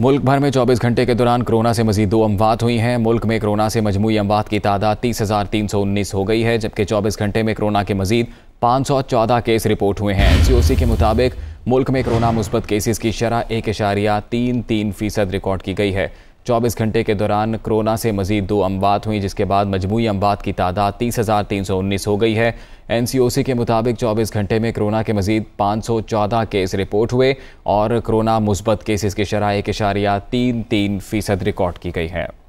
मुल्क भर में 24 घंटे के दौरान कोरोना से मजीद दो अमवात हुई हैं मुल्क में कोरोना से मजमू अमवात की तादाद तीस हज़ार तीन सौ उन्नीस हो गई है जबकि 24 घंटे में कोरोना के मजीद पाँच सौ चौदह केस रिपोर्ट हुए हैं एन सी ओ सी के मुताबिक मुल्क में कोरोना मुस्बत केसेस की शरह एक इशारिया तीन तीन फीसद रिकॉर्ड की गई है चौबीस घंटे के दौरान कोरोना से मजीद दो अमवात हुई जिसके बाद मजमू अमवात की तादाद तीस हज़ार तीन सौ उन्नीस हो गई है एन सी ओ सी के मुताबिक चौबीस घंटे में कोरोना के मजीद पाँच सौ चौदह केस रिपोर्ट हुए और कोरोना मुस्बत केसेस की शराह एक इशारिया तीन तीन फ़ीसद रिकॉर्ड की गई है